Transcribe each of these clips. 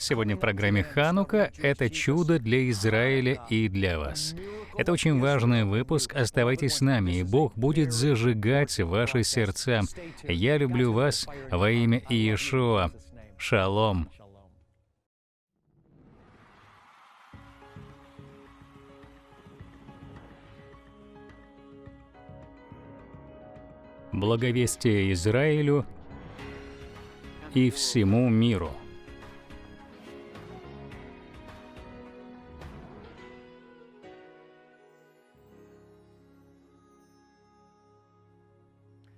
Сегодня в программе «Ханука» — это чудо для Израиля и для вас. Это очень важный выпуск. Оставайтесь с нами, и Бог будет зажигать ваши сердца. Я люблю вас во имя Иешуа. Шалом. Благовестие Израилю и всему миру.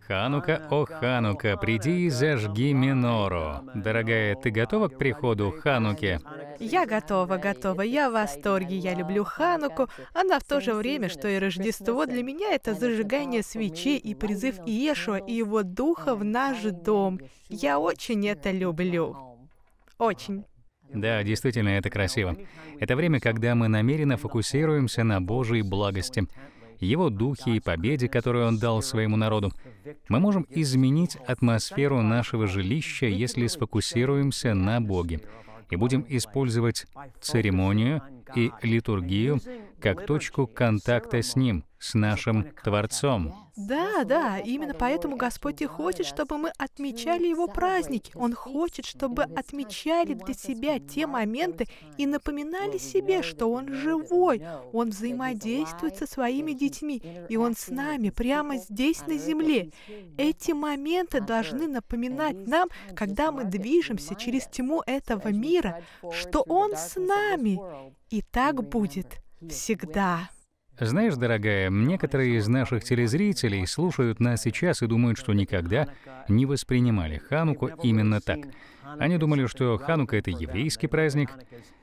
Ханука, о Ханука, приди и зажги минору. Дорогая, ты готова к приходу Хануки? Я готова, готова. Я в восторге. Я люблю Хануку. Она в то же время, что и Рождество, для меня это зажигание свечей и призыв Иешуа и его духа в наш дом. Я очень это люблю. Очень. Да, действительно, это красиво. Это время, когда мы намеренно фокусируемся на Божьей благости его духе и победе, которую он дал своему народу. Мы можем изменить атмосферу нашего жилища, если сфокусируемся на Боге и будем использовать церемонию и литургию как точку контакта с Ним, с нашим Творцом. Да, да, именно поэтому Господь и хочет, чтобы мы отмечали Его праздники. Он хочет, чтобы отмечали для себя те моменты и напоминали себе, что Он живой, Он взаимодействует со своими детьми, и Он с нами прямо здесь на земле. Эти моменты должны напоминать нам, когда мы движемся через тьму этого мира, что Он с нами. И так будет всегда. Знаешь, дорогая, некоторые из наших телезрителей слушают нас сейчас и думают, что никогда не воспринимали Хануку именно так. Они думали, что Ханука — это еврейский праздник.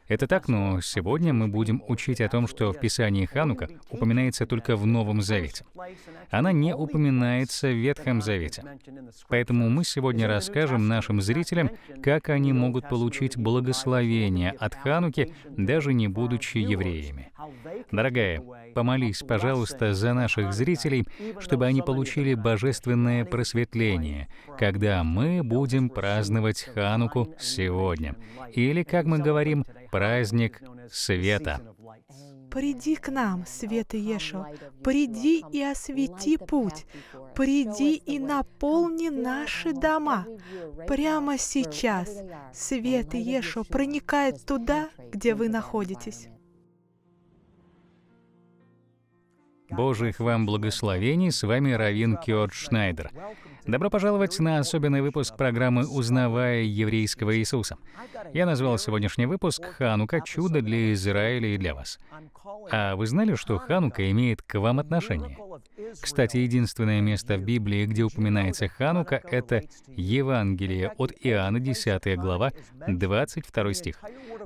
Это так, но сегодня мы будем учить о том, что в Писании Ханука упоминается только в Новом Завете. Она не упоминается в Ветхом Завете. Поэтому мы сегодня расскажем нашим зрителям, как они могут получить благословение от Хануки, даже не будучи евреями. Дорогая, помолись, пожалуйста, за наших зрителей, чтобы они получили божественное просветление, когда мы будем праздновать Хануку Хануку сегодня. Или, как мы говорим, праздник света. Приди к нам, Света Ешо, приди и освети путь, приди и наполни наши дома. Прямо сейчас Свет Ешо проникает туда, где вы находитесь. Божьих вам благословений, с вами Равин Киот Шнайдер. Добро пожаловать на особенный выпуск программы «Узнавая еврейского Иисуса». Я назвал сегодняшний выпуск «Ханука. Чудо для Израиля и для вас». А вы знали, что Ханука имеет к вам отношение? Кстати, единственное место в Библии, где упоминается Ханука, это Евангелие от Иоанна, 10 глава, 22 стих.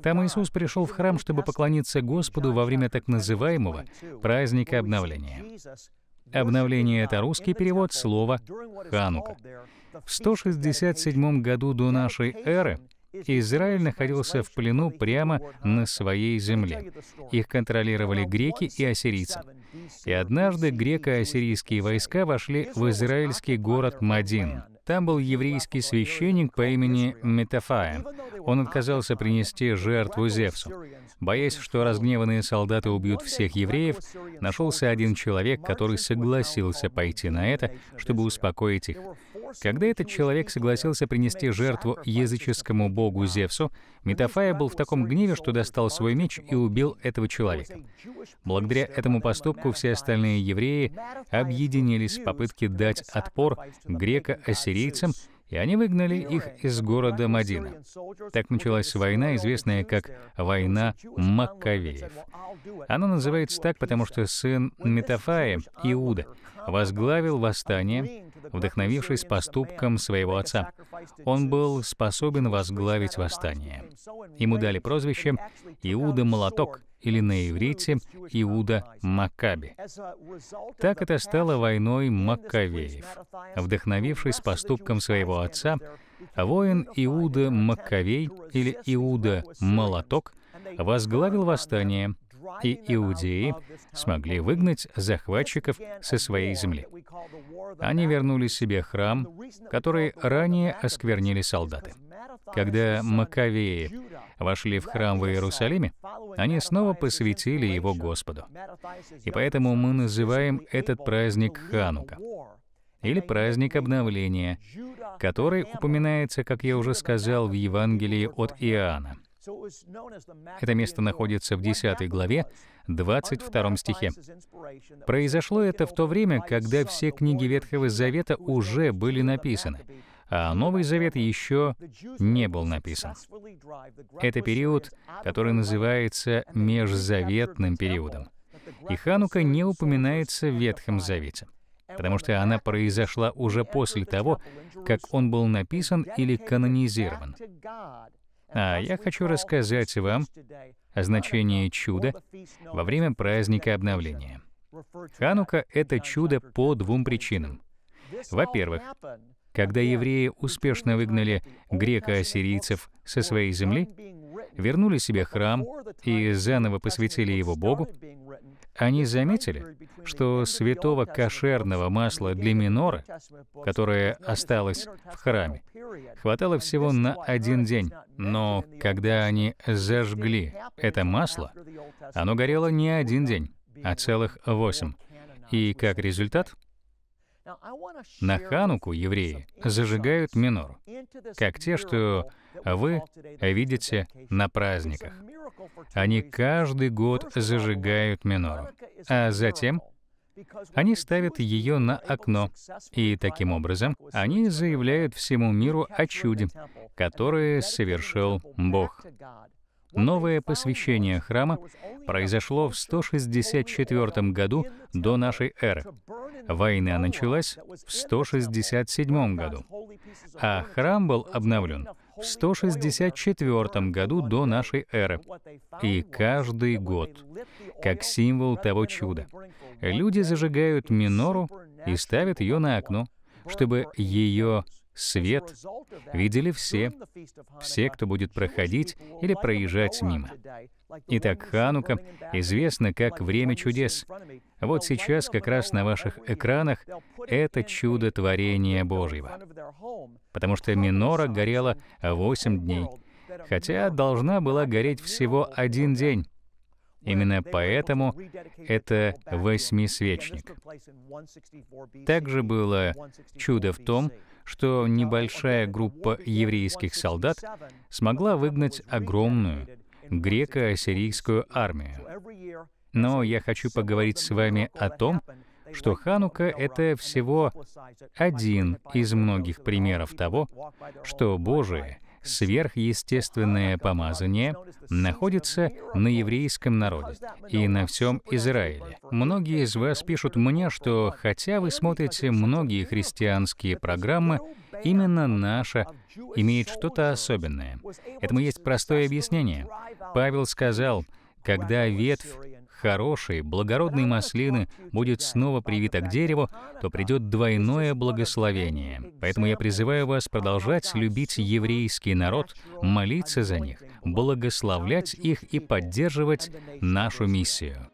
Там Иисус пришел в храм, чтобы поклониться Господу во время так называемого праздника обновления обновление. Обновление — это русский перевод слова «ханука». В 167 году до нашей эры Израиль находился в плену прямо на своей земле. Их контролировали греки и ассирийцы. И однажды греко-ассирийские войска вошли в израильский город Мадин. Там был еврейский священник по имени Метафая. Он отказался принести жертву Зевсу. Боясь, что разгневанные солдаты убьют всех евреев, нашелся один человек, который согласился пойти на это, чтобы успокоить их. Когда этот человек согласился принести жертву языческому богу Зевсу, Метафая был в таком гневе, что достал свой меч и убил этого человека. Благодаря этому поступку все остальные евреи объединились в попытке дать отпор греко-ассирийцам и они выгнали их из города Мадина. Так началась война, известная как «Война Маккавеев». Она называется так, потому что сын Метафая, Иуда, возглавил восстание, вдохновившись поступком своего отца. Он был способен возглавить восстание. Ему дали прозвище «Иуда Молоток», или на иврите Иуда Маккаби. Так это стало войной Маккавеев. Вдохновившись поступком своего отца, воин Иуда Маккавей или Иуда Молоток возглавил восстание, и иудеи смогли выгнать захватчиков со своей земли. Они вернули себе храм, который ранее осквернили солдаты. Когда Маковеи вошли в храм в Иерусалиме, они снова посвятили его Господу. И поэтому мы называем этот праздник Ханука или праздник обновления, который упоминается, как я уже сказал, в Евангелии от Иоанна. Это место находится в 10 главе, 22 стихе. Произошло это в то время, когда все книги Ветхого Завета уже были написаны, а Новый Завет еще не был написан. Это период, который называется межзаветным периодом. И Ханука не упоминается в Ветхом Завете, потому что она произошла уже после того, как он был написан или канонизирован. А я хочу рассказать вам о значении чуда во время праздника обновления. Ханука — это чудо по двум причинам. Во-первых, когда евреи успешно выгнали греко-ассирийцев со своей земли, вернули себе храм и заново посвятили его Богу, они заметили, что святого кошерного масла для минора, которое осталось в храме, хватало всего на один день. Но когда они зажгли это масло, оно горело не один день, а целых восемь. И как результат, на Хануку евреи зажигают минору, как те, что вы видите на праздниках. Они каждый год зажигают минору, а затем они ставят ее на окно, и таким образом они заявляют всему миру о чуде, которое совершил Бог. Новое посвящение храма произошло в 164 году до нашей эры, Война началась в 167 году, а храм был обновлен в 164 году до нашей эры. И каждый год, как символ того чуда, люди зажигают минору и ставят ее на окно, чтобы ее свет видели все, все, кто будет проходить или проезжать мимо. Итак, Ханука известна как время чудес. Вот сейчас как раз на ваших экранах это чудо творения Божьего. Потому что минора горела 8 дней, хотя должна была гореть всего один день. Именно поэтому это восьмисвечник. Также было чудо в том, что небольшая группа еврейских солдат смогла выгнать огромную, греко-ассирийскую армию. Но я хочу поговорить с вами о том, что Ханука — это всего один из многих примеров того, что Божие сверхъестественное помазание находится на еврейском народе и на всем Израиле. Многие из вас пишут мне, что хотя вы смотрите многие христианские программы, Именно наша имеет что-то особенное. Этому есть простое объяснение. Павел сказал, когда ветвь хорошей, благородной маслины будет снова привита к дереву, то придет двойное благословение. Поэтому я призываю вас продолжать любить еврейский народ, молиться за них, благословлять их и поддерживать нашу миссию.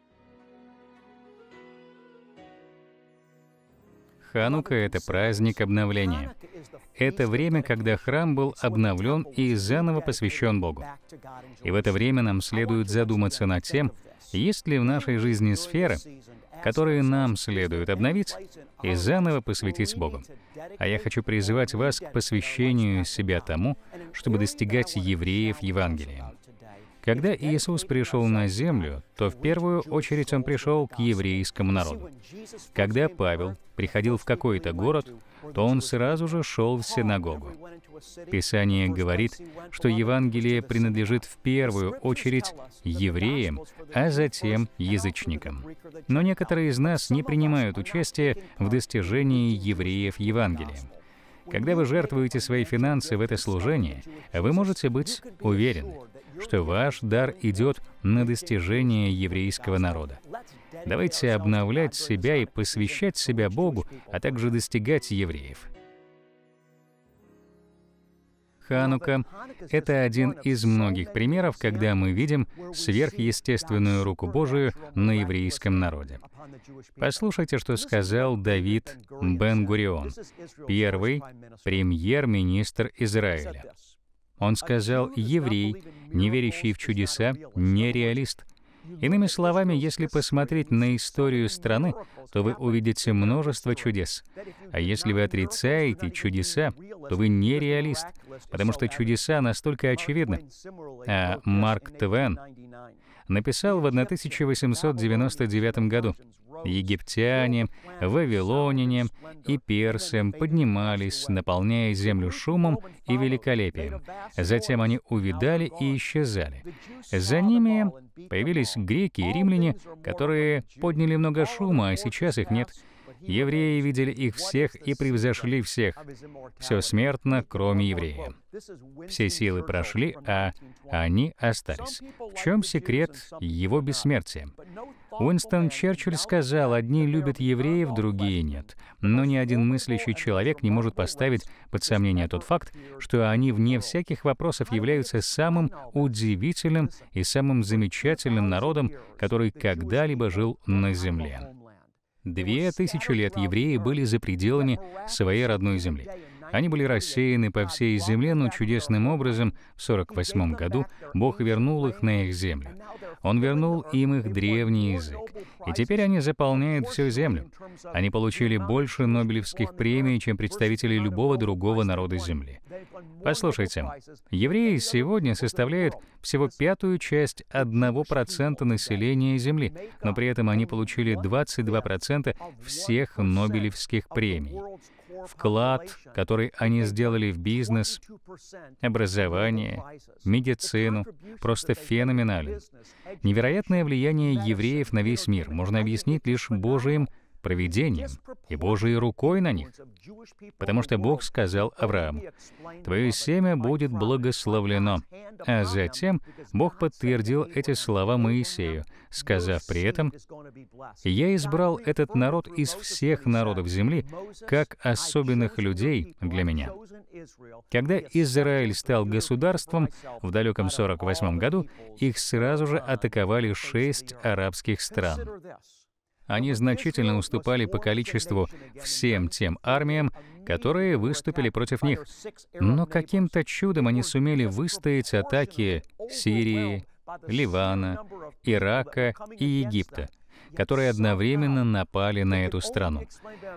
Ханука — это праздник обновления. Это время, когда храм был обновлен и заново посвящен Богу. И в это время нам следует задуматься над тем, есть ли в нашей жизни сферы, которые нам следует обновить и заново посвятить Богу. А я хочу призывать вас к посвящению себя тому, чтобы достигать евреев Евангелием. Когда Иисус пришел на землю, то в первую очередь он пришел к еврейскому народу. Когда Павел приходил в какой-то город, то он сразу же шел в синагогу. Писание говорит, что Евангелие принадлежит в первую очередь евреям, а затем язычникам. Но некоторые из нас не принимают участие в достижении евреев Евангелием. Когда вы жертвуете свои финансы в это служение, вы можете быть уверены, что ваш дар идет на достижение еврейского народа. Давайте обновлять себя и посвящать себя Богу, а также достигать евреев. Ханука — это один из многих примеров, когда мы видим сверхъестественную руку Божию на еврейском народе. Послушайте, что сказал Давид Бен-Гурион, первый премьер-министр Израиля. Он сказал, еврей, не верящий в чудеса, не реалист. Иными словами, если посмотреть на историю страны, то вы увидите множество чудес. А если вы отрицаете чудеса, то вы не реалист, потому что чудеса настолько очевидны. А Марк Твен написал в 1899 году. Египтяне, вавилоняне и персы поднимались, наполняя землю шумом и великолепием. Затем они увидали и исчезали. За ними появились греки и римляне, которые подняли много шума, а сейчас их нет — Евреи видели их всех и превзошли всех. Все смертно, кроме еврея. Все силы прошли, а они остались. В чем секрет его бессмертия? Уинстон Черчилль сказал, одни любят евреев, другие нет. Но ни один мыслящий человек не может поставить под сомнение тот факт, что они вне всяких вопросов являются самым удивительным и самым замечательным народом, который когда-либо жил на Земле. Две тысячи лет евреи были за пределами своей родной земли. Они были рассеяны по всей земле, но чудесным образом в 1948 году Бог вернул их на их землю. Он вернул им их древний язык. И теперь они заполняют всю землю. Они получили больше Нобелевских премий, чем представители любого другого народа Земли. Послушайте, евреи сегодня составляют всего пятую часть 1% населения Земли, но при этом они получили 22% всех Нобелевских премий. Вклад, который который они сделали в бизнес, образование, медицину, просто феноменален. Невероятное влияние евреев на весь мир можно объяснить лишь Божьим провидением и Божией рукой на них. Потому что Бог сказал Аврааму, «Твое семя будет благословлено». А затем Бог подтвердил эти слова Моисею, сказав при этом, «Я избрал этот народ из всех народов земли как особенных людей для меня». Когда Израиль стал государством в далеком 48 году, их сразу же атаковали шесть арабских стран они значительно уступали по количеству всем тем армиям, которые выступили против них. Но каким-то чудом они сумели выстоять атаки Сирии, Ливана, Ирака и Египта которые одновременно напали на эту страну.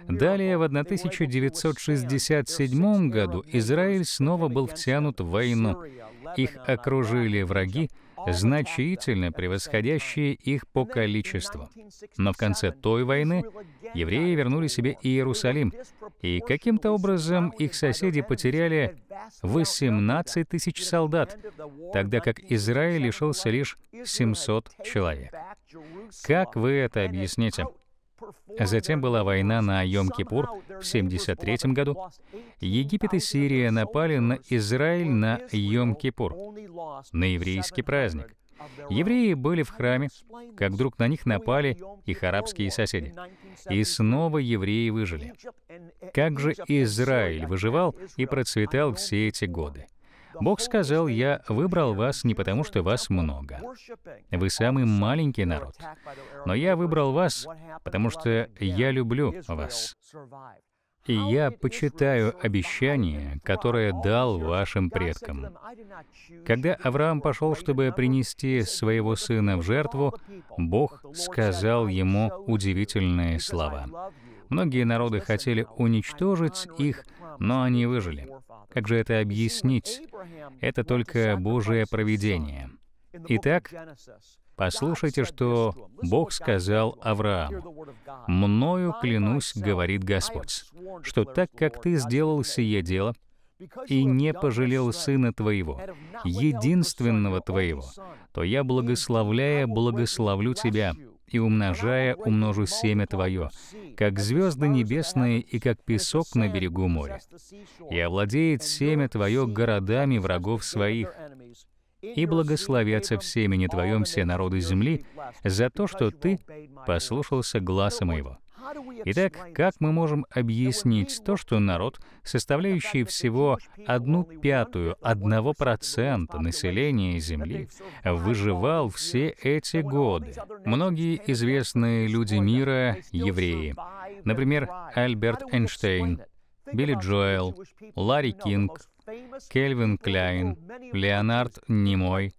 Далее, в 1967 году Израиль снова был втянут в войну. Их окружили враги, значительно превосходящие их по количеству. Но в конце той войны евреи вернули себе Иерусалим, и каким-то образом их соседи потеряли 18 тысяч солдат, тогда как Израиль лишился лишь 700 человек. Как вы это объясните? Затем была война на Йом-Кипур в 73 году. Египет и Сирия напали на Израиль на Йом-Кипур, на еврейский праздник. Евреи были в храме, как вдруг на них напали их арабские соседи. И снова евреи выжили. Как же Израиль выживал и процветал все эти годы? Бог сказал, «Я выбрал вас не потому, что вас много. Вы самый маленький народ. Но я выбрал вас, потому что я люблю вас. И я почитаю обещание, которое дал вашим предкам. Когда Авраам пошел, чтобы принести своего сына в жертву, Бог сказал ему удивительные слова. Многие народы хотели уничтожить их, но они выжили. Как же это объяснить? Это только Божие провидение. Итак, послушайте, что Бог сказал Аврааму. «Мною клянусь, говорит Господь, что так как ты сделал сие дело, и не пожалел сына твоего, единственного твоего, то я, благословляя, благословлю тебя, и умножая умножу семя твое, как звезды небесные и как песок на берегу моря. И овладеет семя твое городами врагов своих. И благословятся в семени твоем все народы земли за то, что ты послушался гласа моего. Итак, как мы можем объяснить то, что народ, составляющий всего одну пятую одного процента населения Земли, выживал все эти годы? Многие известные люди мира — евреи. Например, Альберт Эйнштейн, Билли Джоэл, Ларри Кинг, Кельвин Кляйн, Леонард Немой.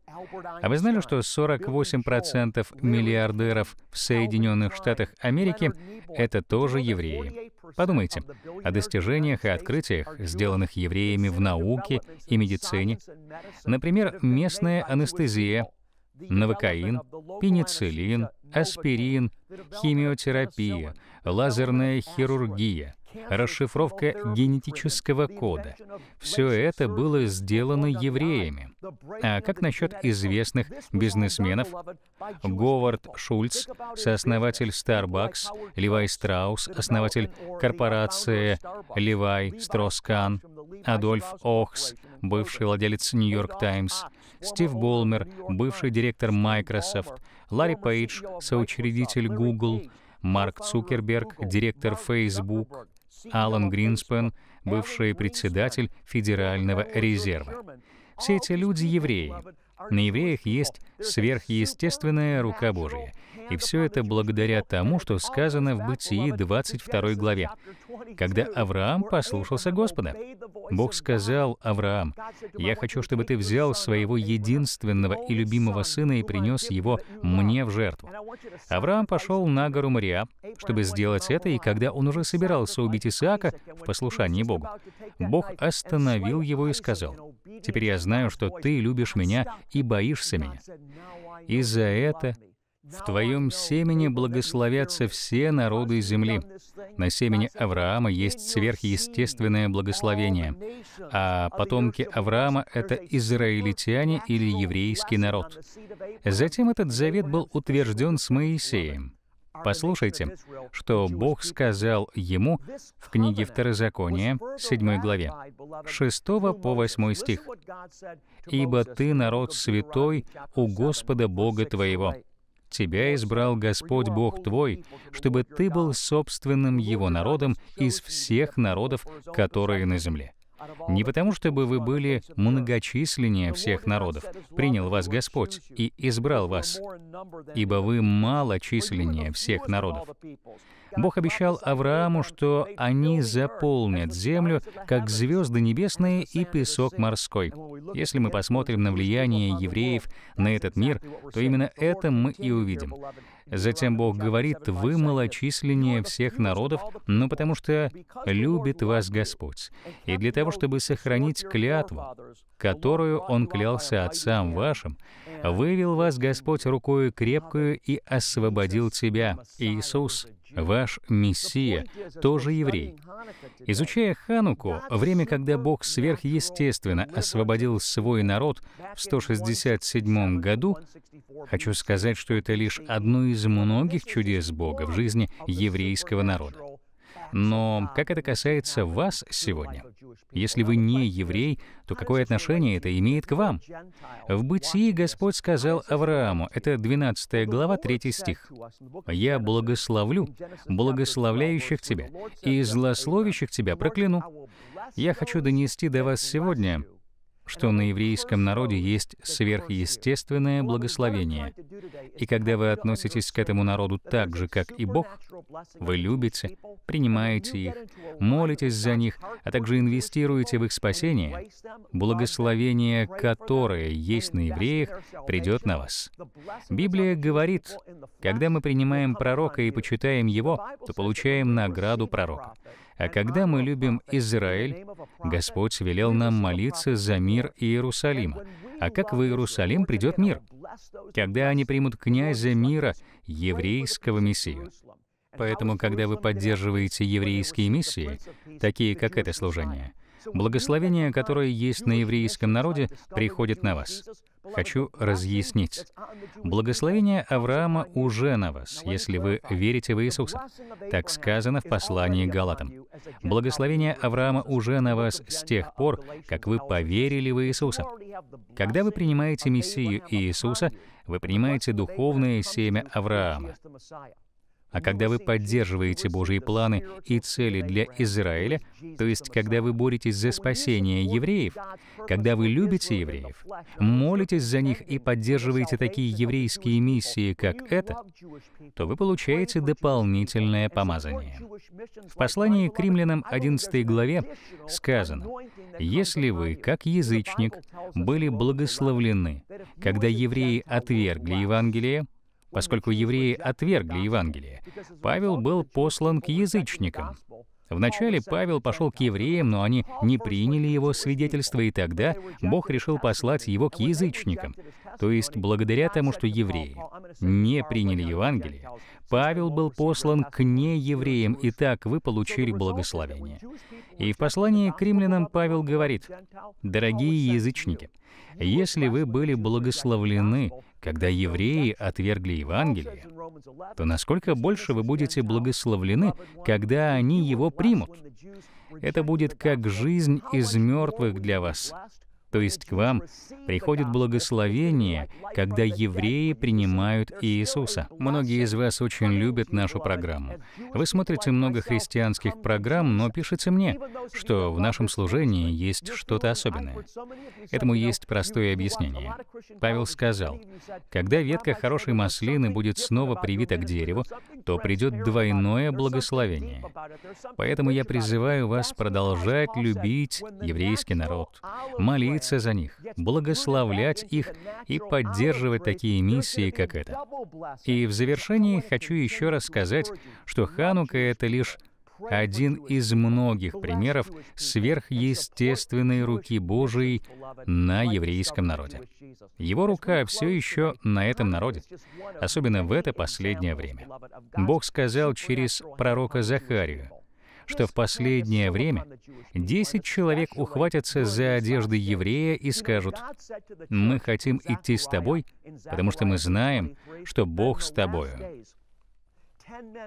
А вы знали, что 48% миллиардеров в Соединенных Штатах Америки — это тоже евреи? Подумайте о достижениях и открытиях, сделанных евреями в науке и медицине. Например, местная анестезия, новокаин, пенициллин, аспирин, химиотерапия, лазерная хирургия — расшифровка генетического кода. Все это было сделано евреями. А как насчет известных бизнесменов? Говард Шульц, сооснователь Starbucks, Левай Страус, основатель корпорации Левай Строскан, Адольф Охс, бывший владелец Нью-Йорк Таймс, Стив Болмер, бывший директор Microsoft, Ларри Пейдж, соучредитель Google, Марк Цукерберг, директор Facebook, Алан Гринспен, бывший председатель Федерального резерва. Все эти люди евреи. На евреях есть сверхъестественная рука Божия. И все это благодаря тому, что сказано в Бытии 22 главе. Когда Авраам послушался Господа, Бог сказал Авраам, «Я хочу, чтобы ты взял своего единственного и любимого сына и принес его мне в жертву». Авраам пошел на гору Мария, чтобы сделать это, и когда он уже собирался убить Исаака в послушании Богу, Бог остановил его и сказал, «Теперь я знаю, что ты любишь меня и боишься меня и за это в твоем семени благословятся все народы земли. На семени Авраама есть сверхъестественное благословение, а потомки Авраама — это израильтяне или еврейский народ. Затем этот завет был утвержден с Моисеем. Послушайте, что Бог сказал ему в книге Второзакония, 7 главе, 6 по 8 стих. «Ибо ты народ святой у Господа Бога твоего. Тебя избрал Господь Бог твой, чтобы ты был собственным Его народом из всех народов, которые на земле». Не потому, чтобы вы были многочисленнее всех народов, принял вас Господь и избрал вас, ибо вы малочисленнее всех народов. Бог обещал Аврааму, что они заполнят землю, как звезды небесные и песок морской. Если мы посмотрим на влияние евреев на этот мир, то именно это мы и увидим. Затем Бог говорит, «Вы малочисленнее всех народов, но потому что любит вас Господь». И для того, чтобы сохранить клятву, которую Он клялся отцам вашим, «Вывел вас Господь рукою крепкую и освободил тебя, Иисус». Ваш Мессия тоже еврей. Изучая Хануку, время, когда Бог сверхъестественно освободил свой народ в 167 году, хочу сказать, что это лишь одно из многих чудес Бога в жизни еврейского народа. Но как это касается вас сегодня? Если вы не еврей, то какое отношение это имеет к вам? В Бытии Господь сказал Аврааму, это 12 глава, 3 стих, «Я благословлю благословляющих тебя, и злословящих тебя прокляну». Я хочу донести до вас сегодня, что на еврейском народе есть сверхъестественное благословение. И когда вы относитесь к этому народу так же, как и Бог, вы любите, принимаете их, молитесь за них, а также инвестируете в их спасение, благословение, которое есть на евреях, придет на вас. Библия говорит, когда мы принимаем пророка и почитаем его, то получаем награду пророка. А когда мы любим Израиль, Господь велел нам молиться за мир Иерусалима. А как в Иерусалим придет мир? Когда они примут князя мира, еврейского мессию. Поэтому, когда вы поддерживаете еврейские миссии, такие как это служение, благословение, которое есть на еврейском народе, приходит на вас хочу разъяснить. Благословение Авраама уже на вас, если вы верите в Иисуса. Так сказано в послании Галатам. Благословение Авраама уже на вас с тех пор, как вы поверили в Иисуса. Когда вы принимаете Мессию Иисуса, вы принимаете духовное семя Авраама. А когда вы поддерживаете Божьи планы и цели для Израиля, то есть когда вы боретесь за спасение евреев, когда вы любите евреев, молитесь за них и поддерживаете такие еврейские миссии, как это, то вы получаете дополнительное помазание. В послании к римлянам 11 главе сказано, «Если вы, как язычник, были благословлены, когда евреи отвергли Евангелие, поскольку евреи отвергли Евангелие. Павел был послан к язычникам. Вначале Павел пошел к евреям, но они не приняли его свидетельство, и тогда Бог решил послать его к язычникам. То есть, благодаря тому, что евреи не приняли Евангелие, Павел был послан к неевреям, и так вы получили благословение. И в послании к римлянам Павел говорит, «Дорогие язычники, если вы были благословлены, когда евреи отвергли Евангелие, то насколько больше вы будете благословлены, когда они его примут? Это будет как жизнь из мертвых для вас, то есть к вам приходит благословение, когда евреи принимают Иисуса. Многие из вас очень любят нашу программу. Вы смотрите много христианских программ, но пишите мне, что в нашем служении есть что-то особенное. Этому есть простое объяснение. Павел сказал, когда ветка хорошей маслины будет снова привита к дереву, то придет двойное благословение. Поэтому я призываю вас продолжать любить еврейский народ, молиться молиться за них, благословлять их и поддерживать такие миссии, как эта. И в завершении хочу еще раз сказать, что Ханука — это лишь один из многих примеров сверхъестественной руки Божией на еврейском народе. Его рука все еще на этом народе, особенно в это последнее время. Бог сказал через пророка Захарию, что в последнее время десять человек ухватятся за одежды еврея и скажут, «Мы хотим идти с тобой, потому что мы знаем, что Бог с тобою».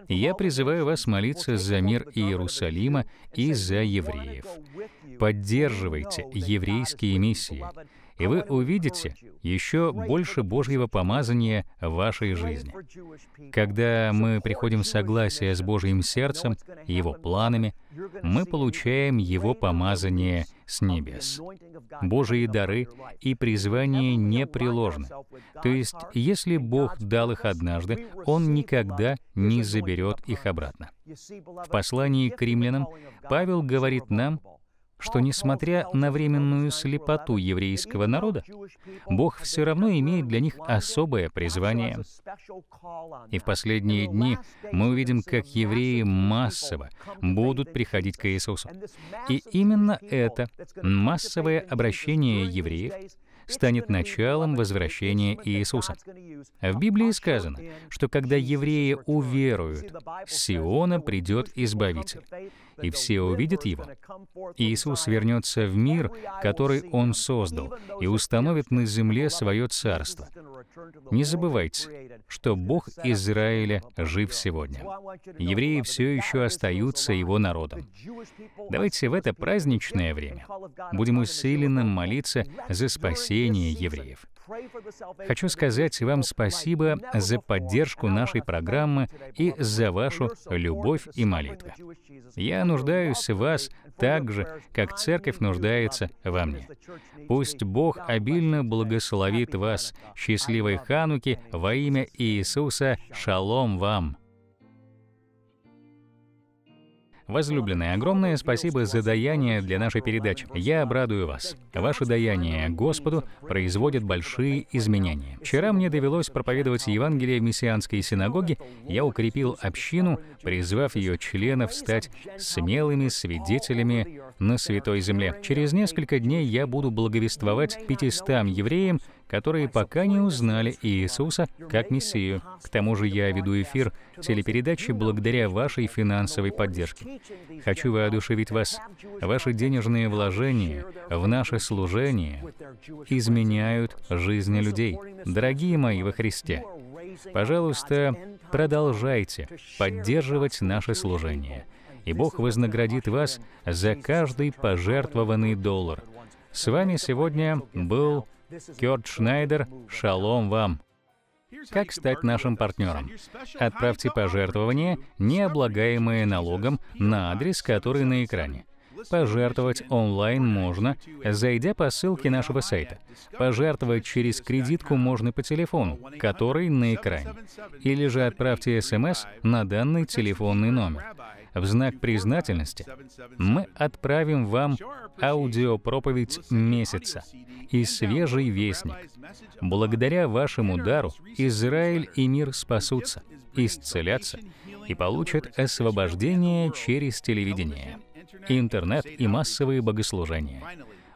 Я призываю вас молиться за мир Иерусалима и за евреев. Поддерживайте еврейские миссии и вы увидите еще больше Божьего помазания в вашей жизни. Когда мы приходим в согласие с Божьим сердцем и Его планами, мы получаем Его помазание с небес. Божьи дары и призвание непреложны. То есть, если Бог дал их однажды, Он никогда не заберет их обратно. В послании к римлянам Павел говорит нам, что несмотря на временную слепоту еврейского народа, Бог все равно имеет для них особое призвание. И в последние дни мы увидим, как евреи массово будут приходить к Иисусу. И именно это массовое обращение евреев станет началом возвращения Иисуса. В Библии сказано, что когда евреи уверуют, Сиона придет Избавитель и все увидят Его. Иисус вернется в мир, который Он создал, и установит на земле свое царство. Не забывайте, что Бог Израиля жив сегодня. Евреи все еще остаются Его народом. Давайте в это праздничное время будем усиленно молиться за спасение евреев. Хочу сказать вам спасибо за поддержку нашей программы и за вашу любовь и молитвы. Я нуждаюсь в вас так же, как церковь нуждается во мне. Пусть Бог обильно благословит вас. Счастливой Хануки во имя Иисуса. Шалом вам! Возлюбленные, огромное спасибо за даяние для нашей передачи. Я обрадую вас. Ваше даяние Господу производит большие изменения. Вчера мне довелось проповедовать Евангелие в мессианской синагоге. Я укрепил общину, призвав ее членов стать смелыми свидетелями на Святой Земле. Через несколько дней я буду благовествовать 500 евреям которые пока не узнали Иисуса как Мессию. К тому же я веду эфир телепередачи благодаря вашей финансовой поддержке. Хочу воодушевить вас. Ваши денежные вложения в наше служение изменяют жизни людей. Дорогие мои во Христе, пожалуйста, продолжайте поддерживать наше служение. И Бог вознаградит вас за каждый пожертвованный доллар. С вами сегодня был Кёрт Шнайдер, шалом вам! Как стать нашим партнером? Отправьте пожертвования, не облагаемые налогом, на адрес, который на экране. Пожертвовать онлайн можно, зайдя по ссылке нашего сайта. Пожертвовать через кредитку можно по телефону, который на экране. Или же отправьте СМС на данный телефонный номер. В знак признательности мы отправим вам аудиопроповедь месяца и свежий вестник. Благодаря вашему дару Израиль и мир спасутся, исцелятся и получат освобождение через телевидение, интернет и массовые богослужения.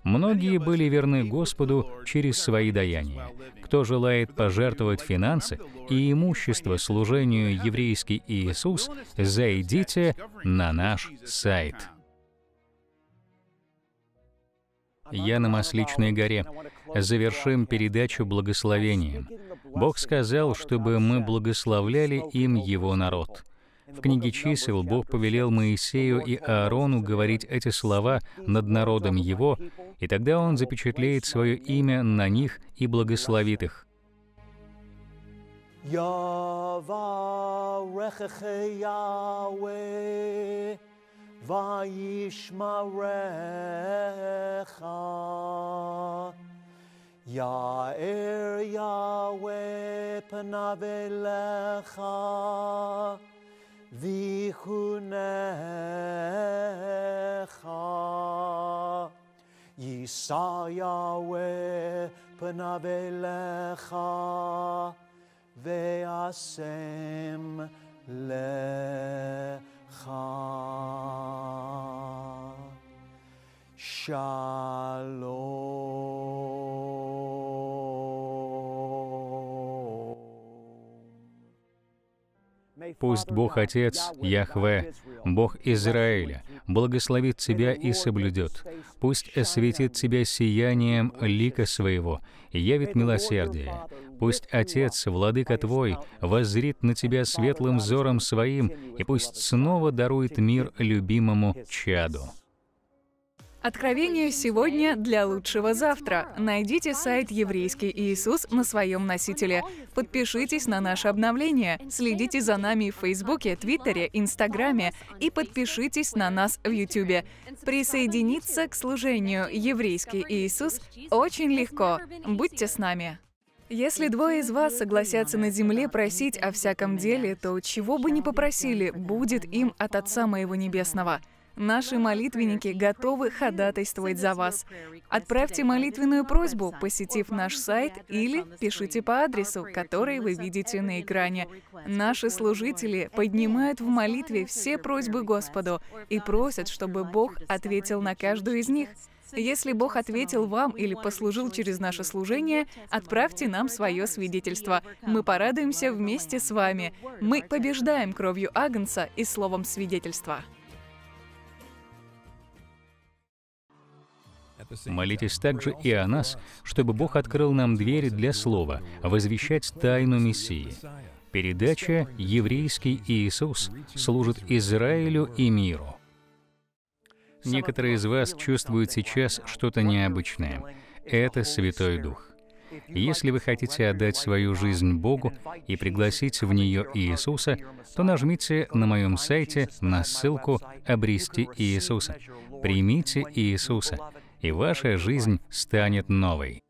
Многие были верны Господу через свои даяния. Кто желает пожертвовать финансы и имущество служению «Еврейский Иисус», зайдите на наш сайт. Я на Масличной горе. Завершим передачу благословением. Бог сказал, чтобы мы благословляли им Его народ. В книге чисел Бог повелел Моисею и Аарону говорить эти слова над народом его, и тогда он запечатлеет свое имя на них и благословит их. Ya'er Yahweh panav elecha V'chunecha Yisa Yahweh p'nav elecha Ve'asem lecha Shalom пусть Бог Отец, Яхве, Бог Израиля, благословит тебя и соблюдет. Пусть осветит тебя сиянием лика своего, явит милосердие. Пусть Отец, Владыка твой, воззрит на тебя светлым взором своим, и пусть снова дарует мир любимому чаду. Откровение сегодня для лучшего завтра. Найдите сайт «Еврейский Иисус» на своем носителе. Подпишитесь на наше обновление. Следите за нами в Фейсбуке, Твиттере, Инстаграме и подпишитесь на нас в Ютубе. Присоединиться к служению «Еврейский Иисус» очень легко. Будьте с нами. Если двое из вас согласятся на земле просить о всяком деле, то чего бы ни попросили, будет им от Отца Моего Небесного – Наши молитвенники готовы ходатайствовать за вас. Отправьте молитвенную просьбу, посетив наш сайт или пишите по адресу, который вы видите на экране. Наши служители поднимают в молитве все просьбы Господу и просят, чтобы Бог ответил на каждую из них. Если Бог ответил вам или послужил через наше служение, отправьте нам свое свидетельство. Мы порадуемся вместе с вами. Мы побеждаем кровью Агнца и словом свидетельства. Молитесь также и о нас, чтобы Бог открыл нам двери для слова, возвещать тайну Мессии. Передача «Еврейский Иисус» служит Израилю и миру. Некоторые из вас чувствуют сейчас что-то необычное. Это Святой Дух. Если вы хотите отдать свою жизнь Богу и пригласить в нее Иисуса, то нажмите на моем сайте на ссылку «Обрести Иисуса». Примите Иисуса и ваша жизнь станет новой.